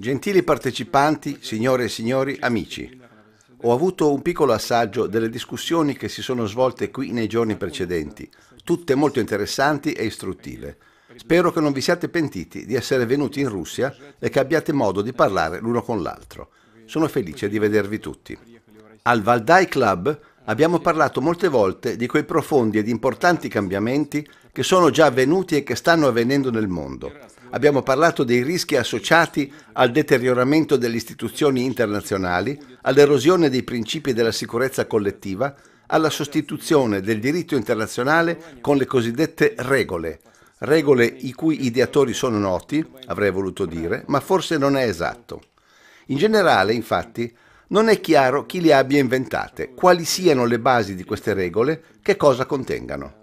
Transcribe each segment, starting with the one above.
Gentili partecipanti, signore e signori, amici, ho avuto un piccolo assaggio delle discussioni che si sono svolte qui nei giorni precedenti, tutte molto interessanti e istruttive. Spero che non vi siate pentiti di essere venuti in Russia e che abbiate modo di parlare l'uno con l'altro. Sono felice di vedervi tutti. Al Valdai Club abbiamo parlato molte volte di quei profondi ed importanti cambiamenti che sono già avvenuti e che stanno avvenendo nel mondo. Abbiamo parlato dei rischi associati al deterioramento delle istituzioni internazionali, all'erosione dei principi della sicurezza collettiva, alla sostituzione del diritto internazionale con le cosiddette regole, regole i cui ideatori sono noti, avrei voluto dire, ma forse non è esatto. In generale, infatti, non è chiaro chi le abbia inventate, quali siano le basi di queste regole, che cosa contengano.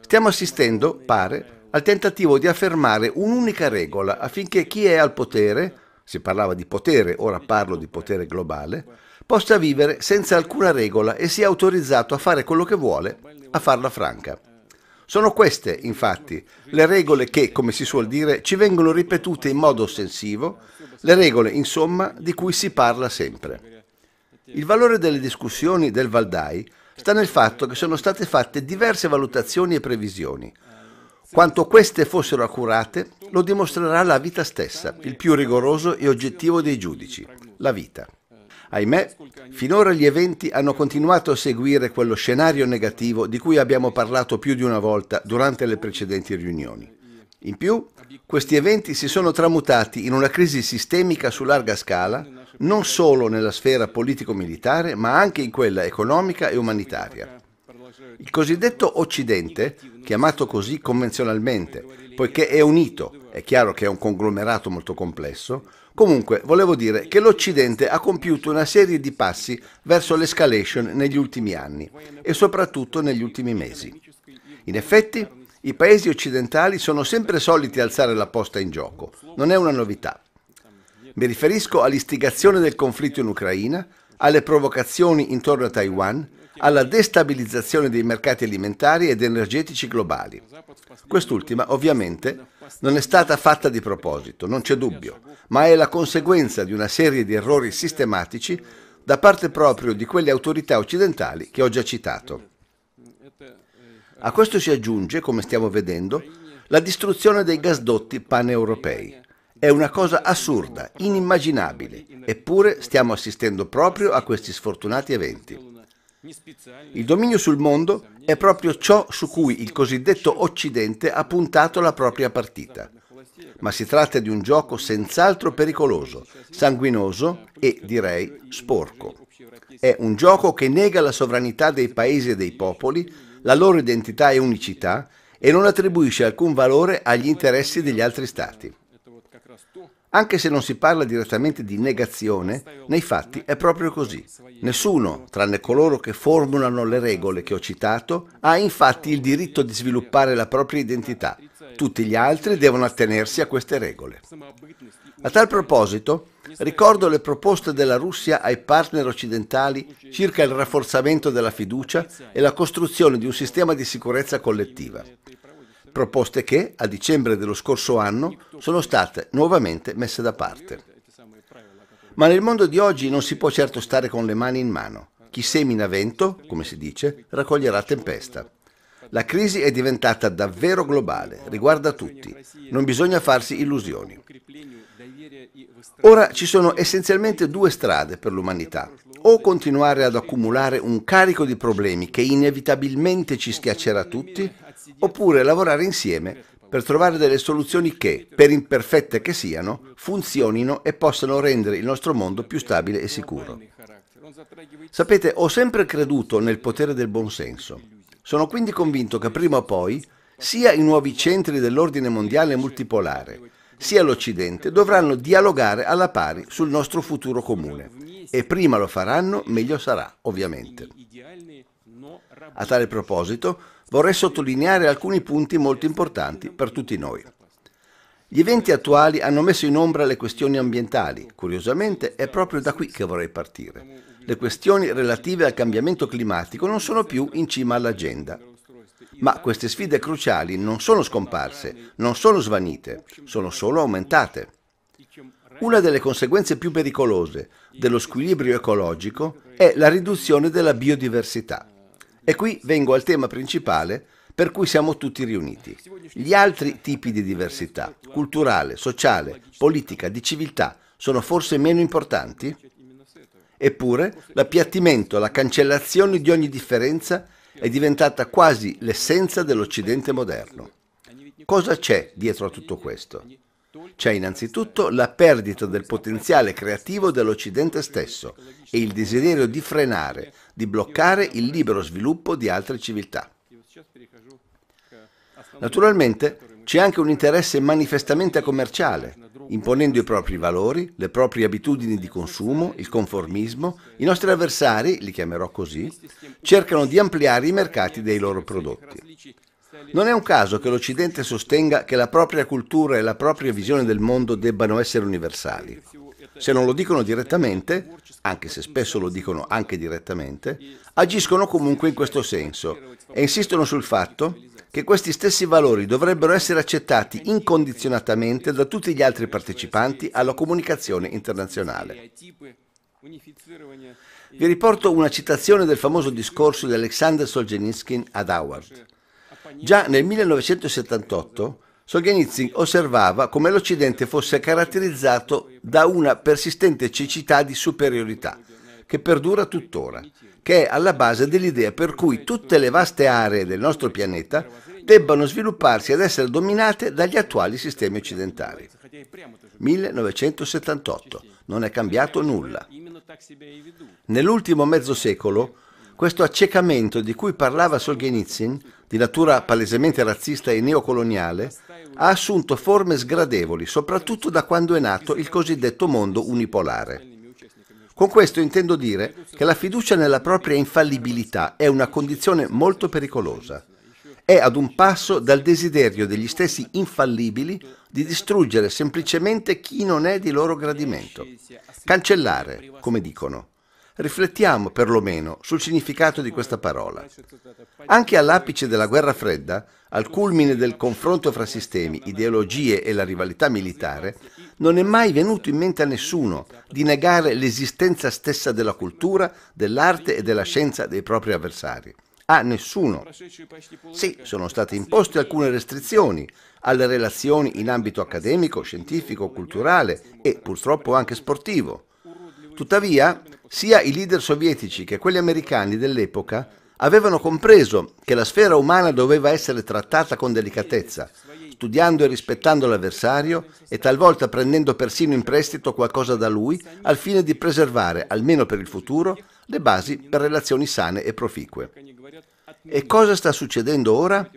Stiamo assistendo, pare, al tentativo di affermare un'unica regola affinché chi è al potere, si parlava di potere, ora parlo di potere globale, possa vivere senza alcuna regola e sia autorizzato a fare quello che vuole, a farla franca. Sono queste, infatti, le regole che, come si suol dire, ci vengono ripetute in modo ostensivo le regole, insomma, di cui si parla sempre. Il valore delle discussioni del Valdai sta nel fatto che sono state fatte diverse valutazioni e previsioni. Quanto queste fossero accurate lo dimostrerà la vita stessa, il più rigoroso e oggettivo dei giudici, la vita. Ahimè, finora gli eventi hanno continuato a seguire quello scenario negativo di cui abbiamo parlato più di una volta durante le precedenti riunioni. In più, questi eventi si sono tramutati in una crisi sistemica su larga scala, non solo nella sfera politico-militare, ma anche in quella economica e umanitaria. Il cosiddetto Occidente, chiamato così convenzionalmente, poiché è unito, è chiaro che è un conglomerato molto complesso, comunque volevo dire che l'Occidente ha compiuto una serie di passi verso l'escalation negli ultimi anni e soprattutto negli ultimi mesi. In effetti, i paesi occidentali sono sempre soliti alzare la posta in gioco, non è una novità. Mi riferisco all'istigazione del conflitto in Ucraina, alle provocazioni intorno a Taiwan, alla destabilizzazione dei mercati alimentari ed energetici globali. Quest'ultima ovviamente non è stata fatta di proposito, non c'è dubbio, ma è la conseguenza di una serie di errori sistematici da parte proprio di quelle autorità occidentali che ho già citato. A questo si aggiunge, come stiamo vedendo, la distruzione dei gasdotti paneuropei. È una cosa assurda, inimmaginabile, eppure stiamo assistendo proprio a questi sfortunati eventi. Il dominio sul mondo è proprio ciò su cui il cosiddetto Occidente ha puntato la propria partita. Ma si tratta di un gioco senz'altro pericoloso, sanguinoso e, direi, sporco. È un gioco che nega la sovranità dei paesi e dei popoli, la loro identità e unicità e non attribuisce alcun valore agli interessi degli altri stati. Anche se non si parla direttamente di negazione, nei fatti è proprio così. Nessuno, tranne coloro che formulano le regole che ho citato, ha infatti il diritto di sviluppare la propria identità. Tutti gli altri devono attenersi a queste regole. A tal proposito, ricordo le proposte della Russia ai partner occidentali circa il rafforzamento della fiducia e la costruzione di un sistema di sicurezza collettiva. Proposte che, a dicembre dello scorso anno, sono state nuovamente messe da parte. Ma nel mondo di oggi non si può certo stare con le mani in mano. Chi semina vento, come si dice, raccoglierà tempesta. La crisi è diventata davvero globale, riguarda tutti. Non bisogna farsi illusioni. Ora ci sono essenzialmente due strade per l'umanità. O continuare ad accumulare un carico di problemi che inevitabilmente ci schiaccerà tutti, oppure lavorare insieme per trovare delle soluzioni che, per imperfette che siano, funzionino e possano rendere il nostro mondo più stabile e sicuro. Sapete, ho sempre creduto nel potere del buonsenso. Sono quindi convinto che prima o poi sia i nuovi centri dell'ordine mondiale multipolare, sia l'Occidente dovranno dialogare alla pari sul nostro futuro comune. E prima lo faranno, meglio sarà, ovviamente. A tale proposito, vorrei sottolineare alcuni punti molto importanti per tutti noi. Gli eventi attuali hanno messo in ombra le questioni ambientali. Curiosamente è proprio da qui che vorrei partire. Le questioni relative al cambiamento climatico non sono più in cima all'agenda, ma queste sfide cruciali non sono scomparse, non sono svanite, sono solo aumentate. Una delle conseguenze più pericolose dello squilibrio ecologico è la riduzione della biodiversità. E qui vengo al tema principale per cui siamo tutti riuniti. Gli altri tipi di diversità, culturale, sociale, politica, di civiltà, sono forse meno importanti? Eppure l'appiattimento, la cancellazione di ogni differenza è diventata quasi l'essenza dell'Occidente moderno. Cosa c'è dietro a tutto questo? C'è innanzitutto la perdita del potenziale creativo dell'Occidente stesso e il desiderio di frenare, di bloccare il libero sviluppo di altre civiltà. Naturalmente c'è anche un interesse manifestamente commerciale, imponendo i propri valori, le proprie abitudini di consumo, il conformismo, i nostri avversari, li chiamerò così, cercano di ampliare i mercati dei loro prodotti. Non è un caso che l'Occidente sostenga che la propria cultura e la propria visione del mondo debbano essere universali. Se non lo dicono direttamente, anche se spesso lo dicono anche direttamente, agiscono comunque in questo senso e insistono sul fatto che questi stessi valori dovrebbero essere accettati incondizionatamente da tutti gli altri partecipanti alla comunicazione internazionale. Vi riporto una citazione del famoso discorso di Alexander Solzhenitsyn ad Howard. Già nel 1978 Solzhenitsyn osservava come l'Occidente fosse caratterizzato da una persistente cecità di superiorità che perdura tuttora che è alla base dell'idea per cui tutte le vaste aree del nostro pianeta debbano svilupparsi ed essere dominate dagli attuali sistemi occidentali. 1978, non è cambiato nulla. Nell'ultimo mezzo secolo, questo accecamento di cui parlava Solzhenitsyn, di natura palesemente razzista e neocoloniale, ha assunto forme sgradevoli, soprattutto da quando è nato il cosiddetto mondo unipolare. Con questo intendo dire che la fiducia nella propria infallibilità è una condizione molto pericolosa. È ad un passo dal desiderio degli stessi infallibili di distruggere semplicemente chi non è di loro gradimento. Cancellare, come dicono. Riflettiamo perlomeno sul significato di questa parola. Anche all'apice della guerra fredda al culmine del confronto fra sistemi, ideologie e la rivalità militare, non è mai venuto in mente a nessuno di negare l'esistenza stessa della cultura, dell'arte e della scienza dei propri avversari. A nessuno. Sì, sono state imposte alcune restrizioni alle relazioni in ambito accademico, scientifico, culturale e purtroppo anche sportivo. Tuttavia, sia i leader sovietici che quelli americani dell'epoca avevano compreso che la sfera umana doveva essere trattata con delicatezza, studiando e rispettando l'avversario e talvolta prendendo persino in prestito qualcosa da lui al fine di preservare, almeno per il futuro, le basi per relazioni sane e proficue. E cosa sta succedendo ora?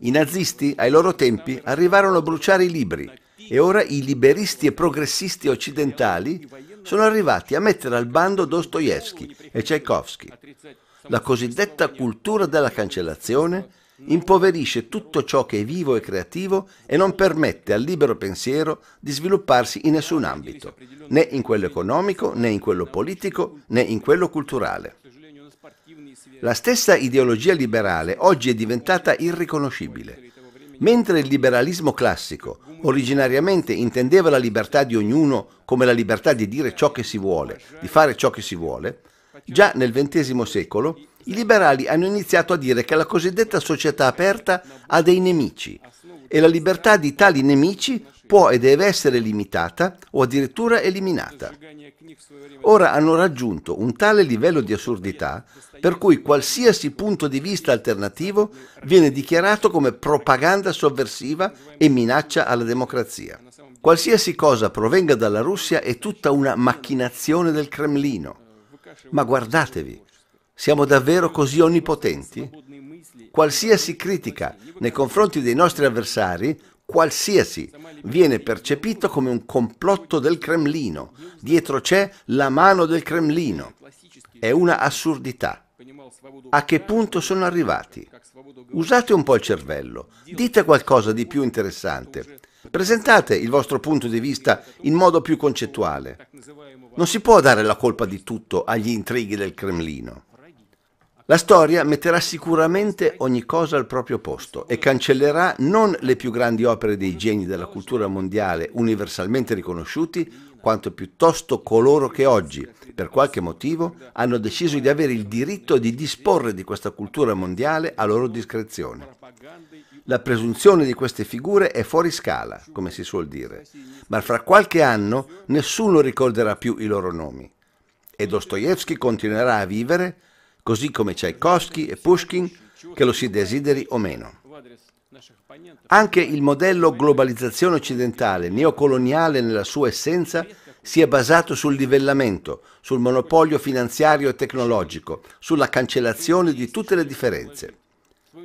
I nazisti ai loro tempi arrivarono a bruciare i libri e ora i liberisti e progressisti occidentali sono arrivati a mettere al bando Dostoevsky e Tchaikovsky. La cosiddetta cultura della cancellazione impoverisce tutto ciò che è vivo e creativo e non permette al libero pensiero di svilupparsi in nessun ambito, né in quello economico, né in quello politico, né in quello culturale. La stessa ideologia liberale oggi è diventata irriconoscibile. Mentre il liberalismo classico originariamente intendeva la libertà di ognuno come la libertà di dire ciò che si vuole, di fare ciò che si vuole, Già nel XX secolo i liberali hanno iniziato a dire che la cosiddetta società aperta ha dei nemici e la libertà di tali nemici può e deve essere limitata o addirittura eliminata. Ora hanno raggiunto un tale livello di assurdità per cui qualsiasi punto di vista alternativo viene dichiarato come propaganda sovversiva e minaccia alla democrazia. Qualsiasi cosa provenga dalla Russia è tutta una macchinazione del Cremlino ma guardatevi, siamo davvero così onnipotenti? Qualsiasi critica nei confronti dei nostri avversari, qualsiasi, viene percepito come un complotto del Cremlino. Dietro c'è la mano del Cremlino. È una assurdità. A che punto sono arrivati? Usate un po' il cervello, dite qualcosa di più interessante. Presentate il vostro punto di vista in modo più concettuale. Non si può dare la colpa di tutto agli intrighi del Cremlino. La storia metterà sicuramente ogni cosa al proprio posto e cancellerà non le più grandi opere dei geni della cultura mondiale universalmente riconosciuti, quanto piuttosto coloro che oggi, per qualche motivo, hanno deciso di avere il diritto di disporre di questa cultura mondiale a loro discrezione. La presunzione di queste figure è fuori scala, come si suol dire, ma fra qualche anno nessuno ricorderà più i loro nomi. E Dostoevsky continuerà a vivere, così come Tchaikovsky e Pushkin, che lo si desideri o meno. Anche il modello globalizzazione occidentale, neocoloniale nella sua essenza, si è basato sul livellamento, sul monopolio finanziario e tecnologico, sulla cancellazione di tutte le differenze.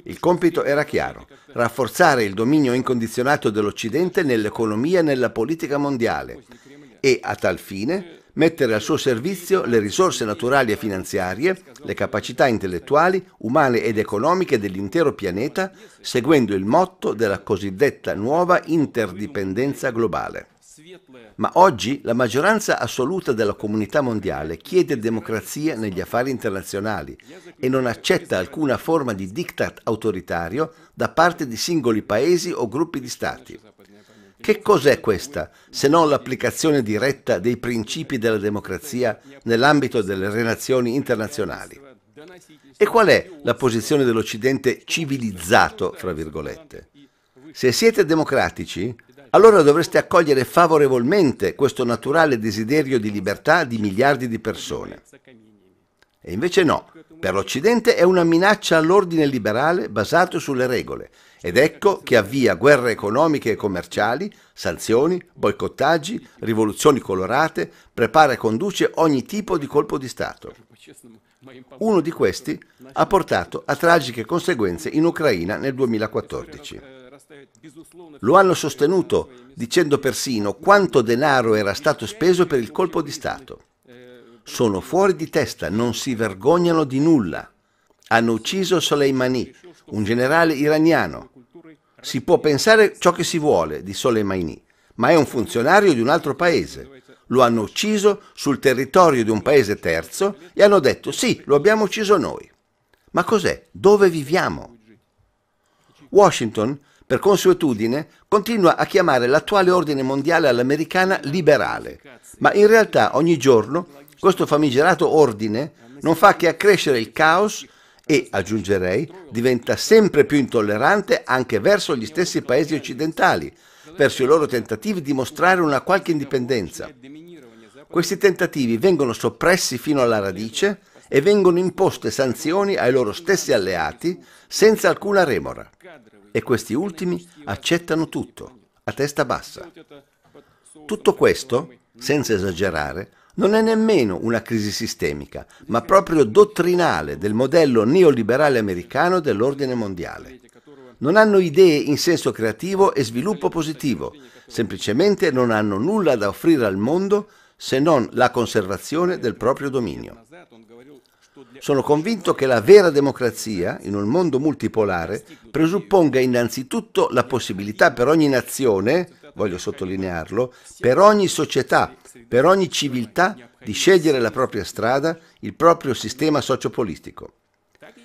Il compito era chiaro, rafforzare il dominio incondizionato dell'Occidente nell'economia e nella politica mondiale e, a tal fine, mettere al suo servizio le risorse naturali e finanziarie, le capacità intellettuali, umane ed economiche dell'intero pianeta, seguendo il motto della cosiddetta nuova interdipendenza globale. Ma oggi la maggioranza assoluta della comunità mondiale chiede democrazia negli affari internazionali e non accetta alcuna forma di diktat autoritario da parte di singoli paesi o gruppi di stati. Che cos'è questa se non l'applicazione diretta dei principi della democrazia nell'ambito delle relazioni internazionali? E qual è la posizione dell'Occidente civilizzato, fra virgolette? Se siete democratici, allora dovreste accogliere favorevolmente questo naturale desiderio di libertà di miliardi di persone. E invece no, per l'Occidente è una minaccia all'ordine liberale basato sulle regole ed ecco che avvia guerre economiche e commerciali, sanzioni, boicottaggi, rivoluzioni colorate, prepara e conduce ogni tipo di colpo di Stato. Uno di questi ha portato a tragiche conseguenze in Ucraina nel 2014. Lo hanno sostenuto dicendo persino quanto denaro era stato speso per il colpo di Stato. Sono fuori di testa, non si vergognano di nulla. Hanno ucciso Soleimani, un generale iraniano. Si può pensare ciò che si vuole di Soleimani, ma è un funzionario di un altro paese. Lo hanno ucciso sul territorio di un paese terzo e hanno detto sì, lo abbiamo ucciso noi. Ma cos'è? Dove viviamo? Washington per consuetudine, continua a chiamare l'attuale ordine mondiale all'americana liberale, ma in realtà ogni giorno questo famigerato ordine non fa che accrescere il caos e, aggiungerei, diventa sempre più intollerante anche verso gli stessi paesi occidentali, verso i loro tentativi di mostrare una qualche indipendenza. Questi tentativi vengono soppressi fino alla radice e vengono imposte sanzioni ai loro stessi alleati senza alcuna remora. E questi ultimi accettano tutto, a testa bassa. Tutto questo, senza esagerare, non è nemmeno una crisi sistemica, ma proprio dottrinale del modello neoliberale americano dell'ordine mondiale. Non hanno idee in senso creativo e sviluppo positivo, semplicemente non hanno nulla da offrire al mondo se non la conservazione del proprio dominio. Sono convinto che la vera democrazia, in un mondo multipolare, presupponga innanzitutto la possibilità per ogni nazione, voglio sottolinearlo, per ogni società, per ogni civiltà di scegliere la propria strada, il proprio sistema sociopolitico.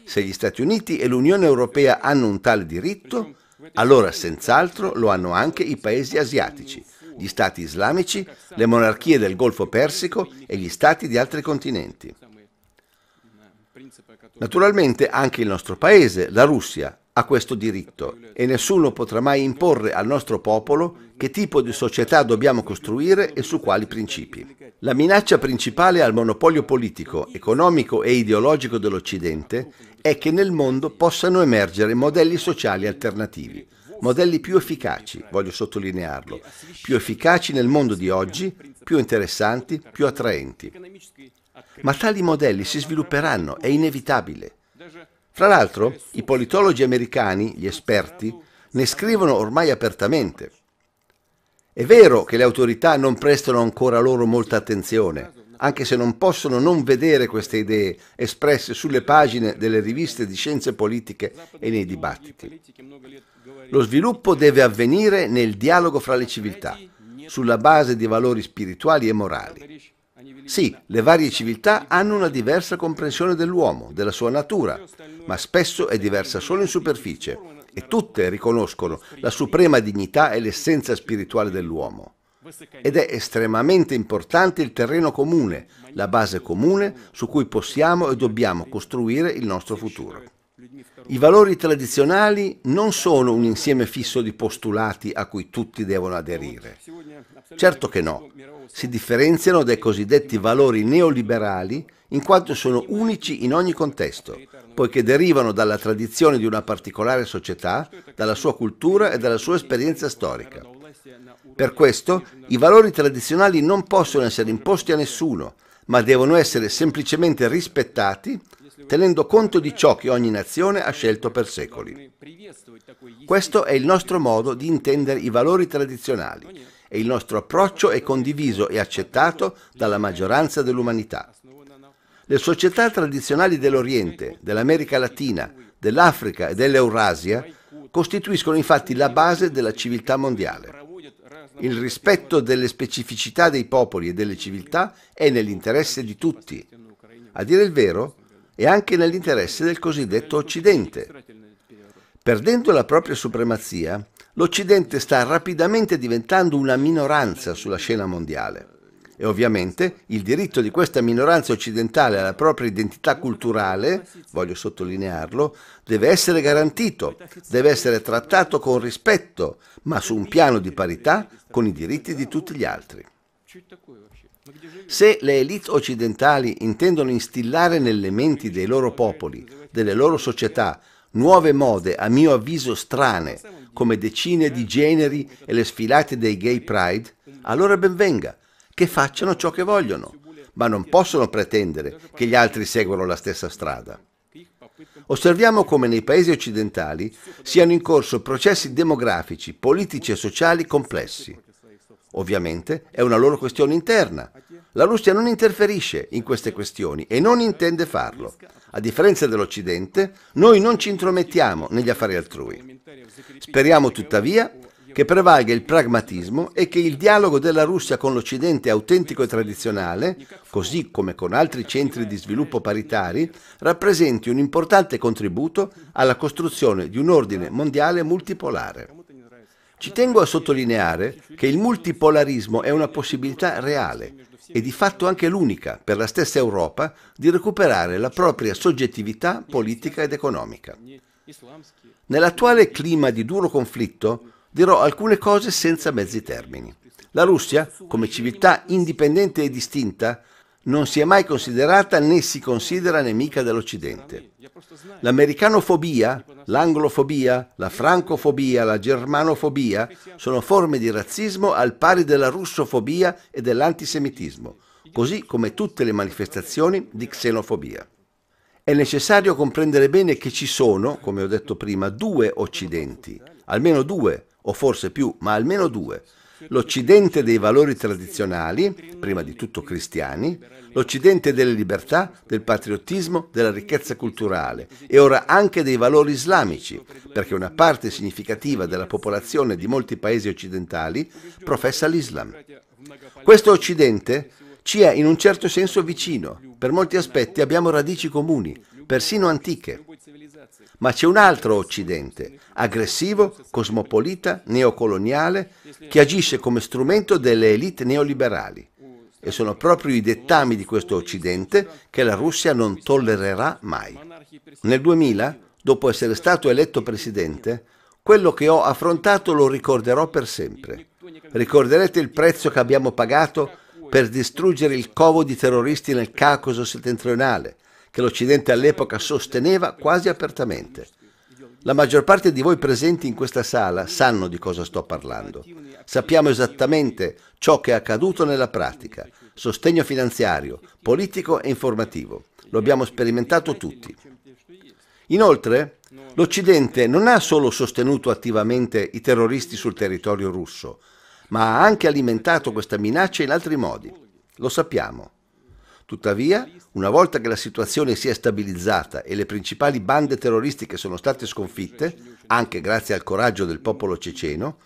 Se gli Stati Uniti e l'Unione Europea hanno un tale diritto, allora senz'altro lo hanno anche i paesi asiatici, gli stati islamici, le monarchie del Golfo Persico e gli stati di altri continenti. Naturalmente anche il nostro paese, la Russia, ha questo diritto e nessuno potrà mai imporre al nostro popolo che tipo di società dobbiamo costruire e su quali principi. La minaccia principale al monopolio politico, economico e ideologico dell'Occidente è che nel mondo possano emergere modelli sociali alternativi, modelli più efficaci, voglio sottolinearlo, più efficaci nel mondo di oggi, più interessanti, più attraenti ma tali modelli si svilupperanno, è inevitabile. Fra l'altro, i politologi americani, gli esperti, ne scrivono ormai apertamente. È vero che le autorità non prestano ancora loro molta attenzione, anche se non possono non vedere queste idee espresse sulle pagine delle riviste di scienze politiche e nei dibattiti. Lo sviluppo deve avvenire nel dialogo fra le civiltà, sulla base di valori spirituali e morali. Sì, le varie civiltà hanno una diversa comprensione dell'uomo, della sua natura, ma spesso è diversa solo in superficie e tutte riconoscono la suprema dignità e l'essenza spirituale dell'uomo. Ed è estremamente importante il terreno comune, la base comune su cui possiamo e dobbiamo costruire il nostro futuro. I valori tradizionali non sono un insieme fisso di postulati a cui tutti devono aderire. Certo che no, si differenziano dai cosiddetti valori neoliberali in quanto sono unici in ogni contesto, poiché derivano dalla tradizione di una particolare società, dalla sua cultura e dalla sua esperienza storica. Per questo i valori tradizionali non possono essere imposti a nessuno, ma devono essere semplicemente rispettati tenendo conto di ciò che ogni nazione ha scelto per secoli. Questo è il nostro modo di intendere i valori tradizionali e il nostro approccio è condiviso e accettato dalla maggioranza dell'umanità. Le società tradizionali dell'Oriente, dell'America Latina, dell'Africa e dell'Eurasia costituiscono infatti la base della civiltà mondiale. Il rispetto delle specificità dei popoli e delle civiltà è nell'interesse di tutti. A dire il vero, e anche nell'interesse del cosiddetto Occidente. Perdendo la propria supremazia, l'Occidente sta rapidamente diventando una minoranza sulla scena mondiale e ovviamente il diritto di questa minoranza occidentale alla propria identità culturale, voglio sottolinearlo, deve essere garantito, deve essere trattato con rispetto, ma su un piano di parità con i diritti di tutti gli altri. Se le elite occidentali intendono instillare nelle menti dei loro popoli, delle loro società, nuove mode a mio avviso strane, come decine di generi e le sfilate dei gay pride, allora benvenga, che facciano ciò che vogliono, ma non possono pretendere che gli altri seguano la stessa strada. Osserviamo come nei paesi occidentali siano in corso processi demografici, politici e sociali complessi. Ovviamente è una loro questione interna. La Russia non interferisce in queste questioni e non intende farlo. A differenza dell'Occidente, noi non ci intromettiamo negli affari altrui. Speriamo tuttavia che prevalga il pragmatismo e che il dialogo della Russia con l'Occidente autentico e tradizionale, così come con altri centri di sviluppo paritari, rappresenti un importante contributo alla costruzione di un ordine mondiale multipolare. Ci tengo a sottolineare che il multipolarismo è una possibilità reale e di fatto anche l'unica per la stessa Europa di recuperare la propria soggettività politica ed economica. Nell'attuale clima di duro conflitto dirò alcune cose senza mezzi termini. La Russia, come civiltà indipendente e distinta, non si è mai considerata né si considera nemica dell'Occidente. L'americanofobia, l'anglofobia, la francofobia, la germanofobia sono forme di razzismo al pari della russofobia e dell'antisemitismo, così come tutte le manifestazioni di xenofobia. È necessario comprendere bene che ci sono, come ho detto prima, due Occidenti, almeno due, o forse più, ma almeno due, l'Occidente dei valori tradizionali, prima di tutto cristiani, l'Occidente delle libertà, del patriottismo, della ricchezza culturale e ora anche dei valori islamici, perché una parte significativa della popolazione di molti paesi occidentali professa l'Islam. Questo Occidente ci è in un certo senso vicino, per molti aspetti abbiamo radici comuni, persino antiche. Ma c'è un altro Occidente, aggressivo, cosmopolita, neocoloniale, che agisce come strumento delle elite neoliberali. E sono proprio i dettami di questo Occidente che la Russia non tollererà mai. Nel 2000, dopo essere stato eletto presidente, quello che ho affrontato lo ricorderò per sempre. Ricorderete il prezzo che abbiamo pagato per distruggere il covo di terroristi nel Caucaso settentrionale, che l'Occidente all'epoca sosteneva quasi apertamente. La maggior parte di voi presenti in questa sala sanno di cosa sto parlando. Sappiamo esattamente ciò che è accaduto nella pratica, sostegno finanziario, politico e informativo. Lo abbiamo sperimentato tutti. Inoltre, l'Occidente non ha solo sostenuto attivamente i terroristi sul territorio russo, ma ha anche alimentato questa minaccia in altri modi. Lo sappiamo. Tuttavia, una volta che la situazione si è stabilizzata e le principali bande terroristiche sono state sconfitte, anche grazie al coraggio del popolo ceceno,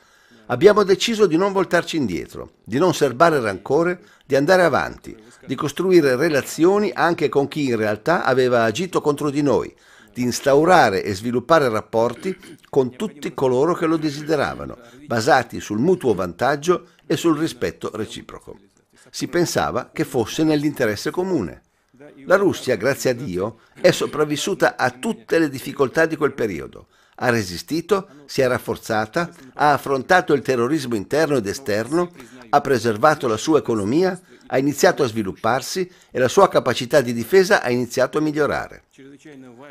abbiamo deciso di non voltarci indietro, di non serbare rancore, di andare avanti, di costruire relazioni anche con chi in realtà aveva agito contro di noi, di instaurare e sviluppare rapporti con tutti coloro che lo desideravano, basati sul mutuo vantaggio e sul rispetto reciproco si pensava che fosse nell'interesse comune. La Russia, grazie a Dio, è sopravvissuta a tutte le difficoltà di quel periodo. Ha resistito, si è rafforzata, ha affrontato il terrorismo interno ed esterno, ha preservato la sua economia, ha iniziato a svilupparsi e la sua capacità di difesa ha iniziato a migliorare.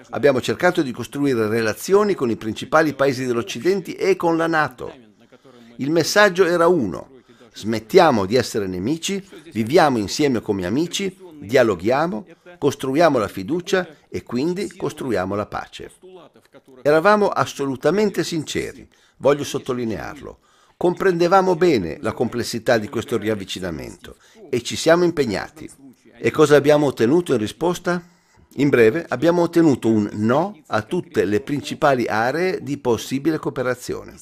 Abbiamo cercato di costruire relazioni con i principali paesi dell'Occidente e con la Nato. Il messaggio era uno, Smettiamo di essere nemici, viviamo insieme come amici, dialoghiamo, costruiamo la fiducia e quindi costruiamo la pace. Eravamo assolutamente sinceri, voglio sottolinearlo. Comprendevamo bene la complessità di questo riavvicinamento e ci siamo impegnati. E cosa abbiamo ottenuto in risposta? In breve, abbiamo ottenuto un no a tutte le principali aree di possibile cooperazione.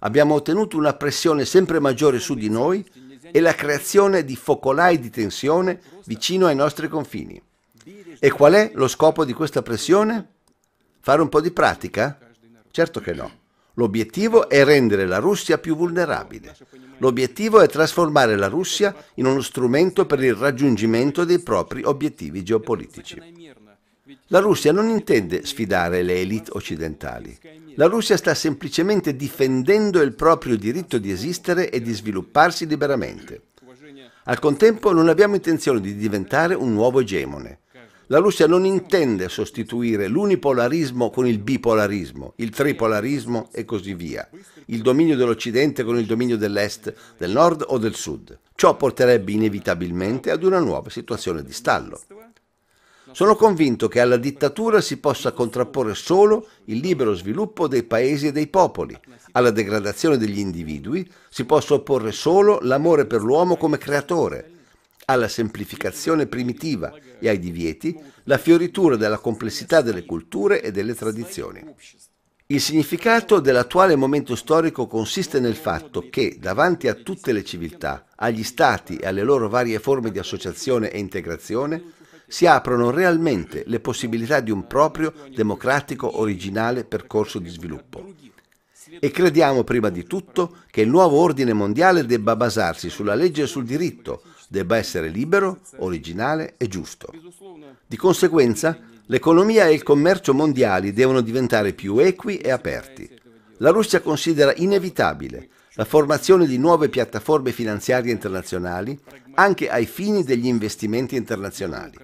Abbiamo ottenuto una pressione sempre maggiore su di noi e la creazione di focolai di tensione vicino ai nostri confini. E qual è lo scopo di questa pressione? Fare un po' di pratica? Certo che no. L'obiettivo è rendere la Russia più vulnerabile. L'obiettivo è trasformare la Russia in uno strumento per il raggiungimento dei propri obiettivi geopolitici. La Russia non intende sfidare le elite occidentali. La Russia sta semplicemente difendendo il proprio diritto di esistere e di svilupparsi liberamente. Al contempo non abbiamo intenzione di diventare un nuovo egemone. La Russia non intende sostituire l'unipolarismo con il bipolarismo, il tripolarismo e così via, il dominio dell'Occidente con il dominio dell'Est, del Nord o del Sud. Ciò porterebbe inevitabilmente ad una nuova situazione di stallo. Sono convinto che alla dittatura si possa contrapporre solo il libero sviluppo dei paesi e dei popoli. Alla degradazione degli individui si possa opporre solo l'amore per l'uomo come creatore. Alla semplificazione primitiva e ai divieti la fioritura della complessità delle culture e delle tradizioni. Il significato dell'attuale momento storico consiste nel fatto che, davanti a tutte le civiltà, agli stati e alle loro varie forme di associazione e integrazione, si aprono realmente le possibilità di un proprio, democratico, originale percorso di sviluppo. E crediamo prima di tutto che il nuovo ordine mondiale debba basarsi sulla legge e sul diritto, debba essere libero, originale e giusto. Di conseguenza, l'economia e il commercio mondiali devono diventare più equi e aperti. La Russia considera inevitabile la formazione di nuove piattaforme finanziarie internazionali anche ai fini degli investimenti internazionali.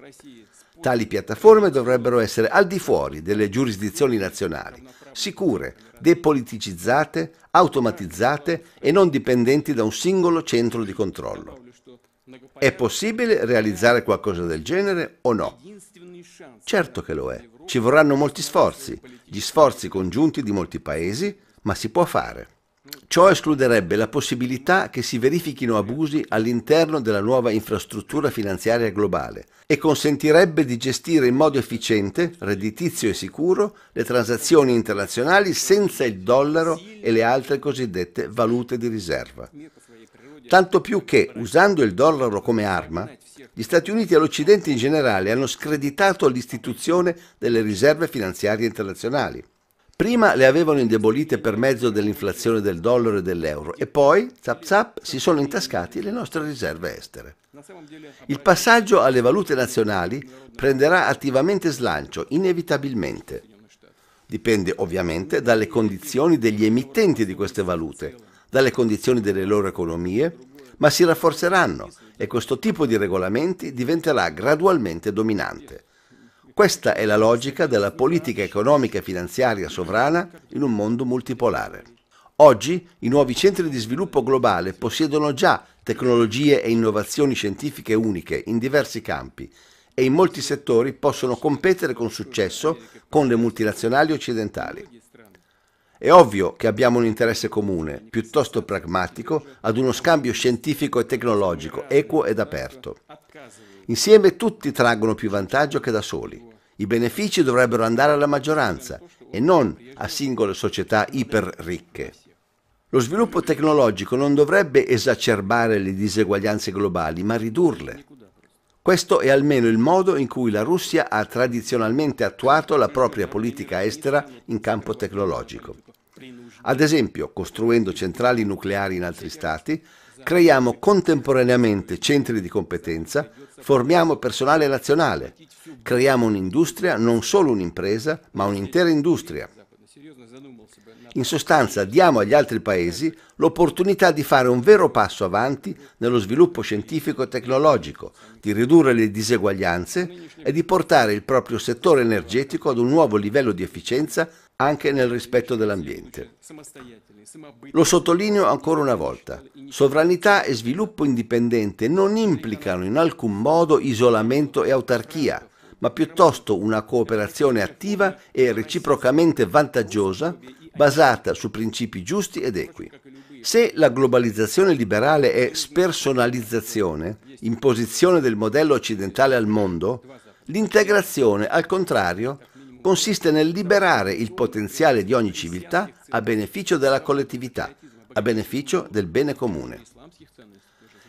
Tali piattaforme dovrebbero essere al di fuori delle giurisdizioni nazionali, sicure, depoliticizzate, automatizzate e non dipendenti da un singolo centro di controllo. È possibile realizzare qualcosa del genere o no? Certo che lo è. Ci vorranno molti sforzi, gli sforzi congiunti di molti paesi, ma si può fare. Ciò escluderebbe la possibilità che si verifichino abusi all'interno della nuova infrastruttura finanziaria globale e consentirebbe di gestire in modo efficiente, redditizio e sicuro le transazioni internazionali senza il dollaro e le altre cosiddette valute di riserva. Tanto più che, usando il dollaro come arma, gli Stati Uniti e l'Occidente in generale hanno screditato l'istituzione delle riserve finanziarie internazionali Prima le avevano indebolite per mezzo dell'inflazione del dollaro e dell'euro e poi, zap zap, si sono intascati le nostre riserve estere. Il passaggio alle valute nazionali prenderà attivamente slancio, inevitabilmente. Dipende ovviamente dalle condizioni degli emittenti di queste valute, dalle condizioni delle loro economie, ma si rafforzeranno e questo tipo di regolamenti diventerà gradualmente dominante. Questa è la logica della politica economica e finanziaria sovrana in un mondo multipolare. Oggi i nuovi centri di sviluppo globale possiedono già tecnologie e innovazioni scientifiche uniche in diversi campi e in molti settori possono competere con successo con le multinazionali occidentali. È ovvio che abbiamo un interesse comune, piuttosto pragmatico, ad uno scambio scientifico e tecnologico equo ed aperto. Insieme tutti traggono più vantaggio che da soli. I benefici dovrebbero andare alla maggioranza e non a singole società iper ricche. Lo sviluppo tecnologico non dovrebbe esacerbare le diseguaglianze globali, ma ridurle. Questo è almeno il modo in cui la Russia ha tradizionalmente attuato la propria politica estera in campo tecnologico. Ad esempio, costruendo centrali nucleari in altri stati, creiamo contemporaneamente centri di competenza, formiamo personale nazionale, creiamo un'industria, non solo un'impresa, ma un'intera industria. In sostanza diamo agli altri paesi l'opportunità di fare un vero passo avanti nello sviluppo scientifico e tecnologico, di ridurre le diseguaglianze e di portare il proprio settore energetico ad un nuovo livello di efficienza anche nel rispetto dell'ambiente. Lo sottolineo ancora una volta, sovranità e sviluppo indipendente non implicano in alcun modo isolamento e autarchia, ma piuttosto una cooperazione attiva e reciprocamente vantaggiosa basata su principi giusti ed equi. Se la globalizzazione liberale è spersonalizzazione, imposizione del modello occidentale al mondo, l'integrazione, al contrario, consiste nel liberare il potenziale di ogni civiltà a beneficio della collettività, a beneficio del bene comune.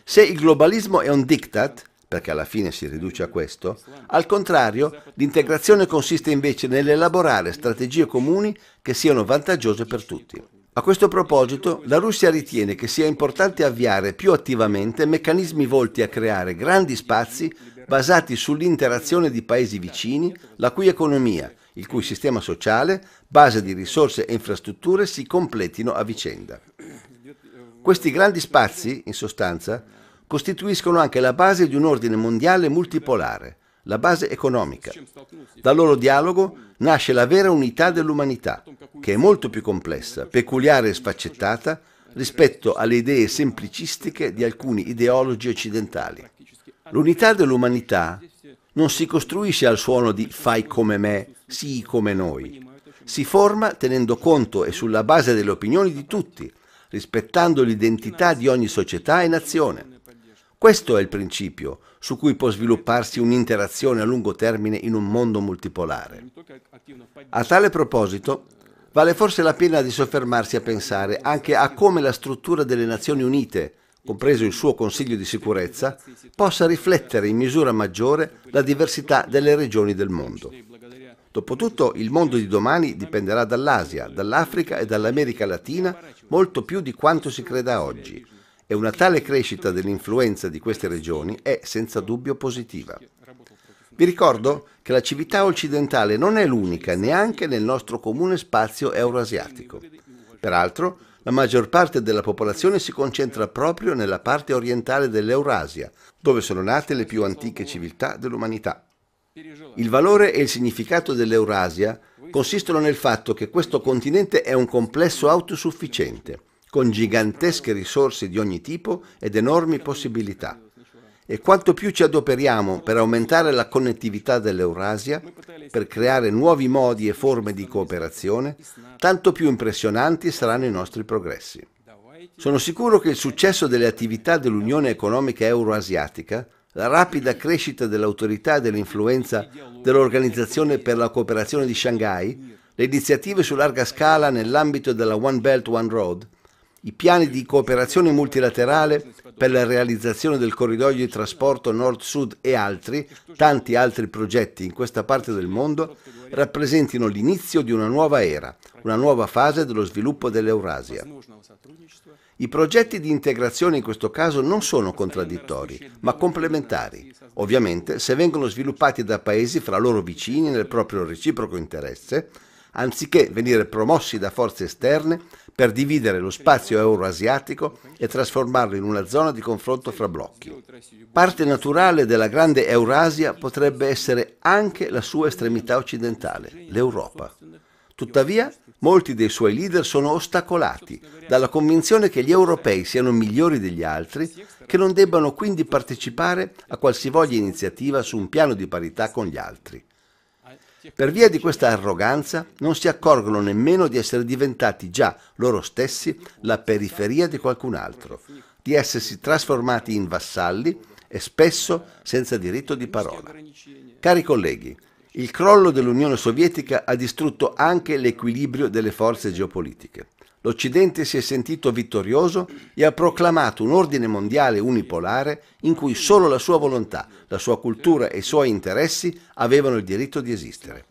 Se il globalismo è un diktat, perché alla fine si riduce a questo, al contrario, l'integrazione consiste invece nell'elaborare strategie comuni che siano vantaggiose per tutti. A questo proposito, la Russia ritiene che sia importante avviare più attivamente meccanismi volti a creare grandi spazi basati sull'interazione di paesi vicini, la cui economia, il cui sistema sociale, base di risorse e infrastrutture si completino a vicenda. Questi grandi spazi, in sostanza, costituiscono anche la base di un ordine mondiale multipolare, la base economica. Dal loro dialogo nasce la vera unità dell'umanità, che è molto più complessa, peculiare e sfaccettata rispetto alle idee semplicistiche di alcuni ideologi occidentali. L'unità dell'umanità non si costruisce al suono di fai come me, sii come noi. Si forma tenendo conto e sulla base delle opinioni di tutti, rispettando l'identità di ogni società e nazione. Questo è il principio su cui può svilupparsi un'interazione a lungo termine in un mondo multipolare. A tale proposito, vale forse la pena di soffermarsi a pensare anche a come la struttura delle Nazioni Unite, compreso il suo Consiglio di sicurezza, possa riflettere in misura maggiore la diversità delle regioni del mondo. Dopotutto il mondo di domani dipenderà dall'Asia, dall'Africa e dall'America Latina molto più di quanto si creda oggi e una tale crescita dell'influenza di queste regioni è senza dubbio positiva. Vi ricordo che la civiltà occidentale non è l'unica neanche nel nostro comune spazio euroasiatico. Peraltro, la maggior parte della popolazione si concentra proprio nella parte orientale dell'Eurasia, dove sono nate le più antiche civiltà dell'umanità. Il valore e il significato dell'Eurasia consistono nel fatto che questo continente è un complesso autosufficiente con gigantesche risorse di ogni tipo ed enormi possibilità. E quanto più ci adoperiamo per aumentare la connettività dell'Eurasia, per creare nuovi modi e forme di cooperazione, tanto più impressionanti saranno i nostri progressi. Sono sicuro che il successo delle attività dell'Unione Economica Euroasiatica, la rapida crescita dell'autorità e dell'influenza dell'Organizzazione per la cooperazione di Shanghai, le iniziative su larga scala nell'ambito della One Belt One Road, i piani di cooperazione multilaterale per la realizzazione del corridoio di trasporto nord-sud e altri, tanti altri progetti in questa parte del mondo, rappresentino l'inizio di una nuova era, una nuova fase dello sviluppo dell'Eurasia. I progetti di integrazione in questo caso non sono contraddittori, ma complementari, ovviamente se vengono sviluppati da paesi fra loro vicini nel proprio reciproco interesse, anziché venire promossi da forze esterne per dividere lo spazio euroasiatico e trasformarlo in una zona di confronto fra blocchi. Parte naturale della grande Eurasia potrebbe essere anche la sua estremità occidentale, l'Europa. Tuttavia, molti dei suoi leader sono ostacolati dalla convinzione che gli europei siano migliori degli altri, che non debbano quindi partecipare a qualsivoglia iniziativa su un piano di parità con gli altri. Per via di questa arroganza non si accorgono nemmeno di essere diventati già loro stessi la periferia di qualcun altro, di essersi trasformati in vassalli e spesso senza diritto di parola. Cari colleghi, il crollo dell'Unione Sovietica ha distrutto anche l'equilibrio delle forze geopolitiche l'Occidente si è sentito vittorioso e ha proclamato un ordine mondiale unipolare in cui solo la sua volontà, la sua cultura e i suoi interessi avevano il diritto di esistere.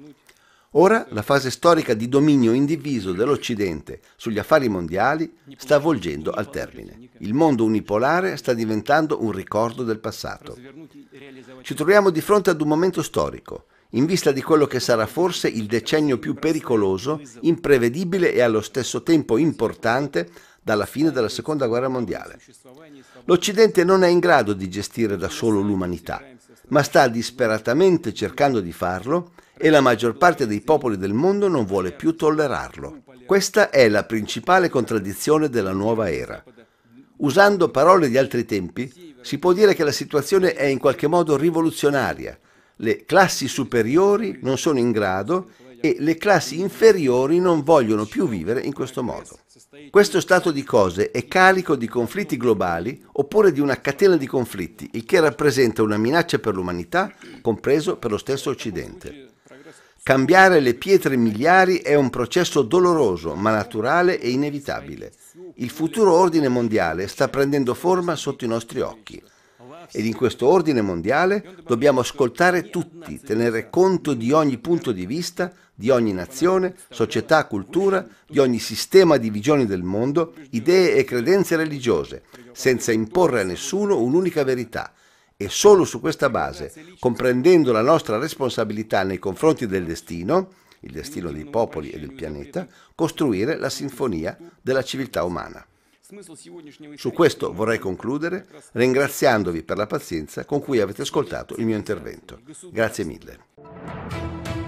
Ora la fase storica di dominio indiviso dell'Occidente sugli affari mondiali sta volgendo al termine. Il mondo unipolare sta diventando un ricordo del passato. Ci troviamo di fronte ad un momento storico in vista di quello che sarà forse il decennio più pericoloso, imprevedibile e allo stesso tempo importante dalla fine della Seconda Guerra Mondiale. L'Occidente non è in grado di gestire da solo l'umanità, ma sta disperatamente cercando di farlo e la maggior parte dei popoli del mondo non vuole più tollerarlo. Questa è la principale contraddizione della nuova era. Usando parole di altri tempi, si può dire che la situazione è in qualche modo rivoluzionaria, le classi superiori non sono in grado e le classi inferiori non vogliono più vivere in questo modo. Questo stato di cose è carico di conflitti globali oppure di una catena di conflitti, il che rappresenta una minaccia per l'umanità, compreso per lo stesso Occidente. Cambiare le pietre miliari è un processo doloroso, ma naturale e inevitabile. Il futuro ordine mondiale sta prendendo forma sotto i nostri occhi ed in questo ordine mondiale dobbiamo ascoltare tutti, tenere conto di ogni punto di vista, di ogni nazione, società, cultura, di ogni sistema di visioni del mondo, idee e credenze religiose, senza imporre a nessuno un'unica verità. E solo su questa base, comprendendo la nostra responsabilità nei confronti del destino, il destino dei popoli e del pianeta, costruire la sinfonia della civiltà umana. Su questo vorrei concludere ringraziandovi per la pazienza con cui avete ascoltato il mio intervento. Grazie mille.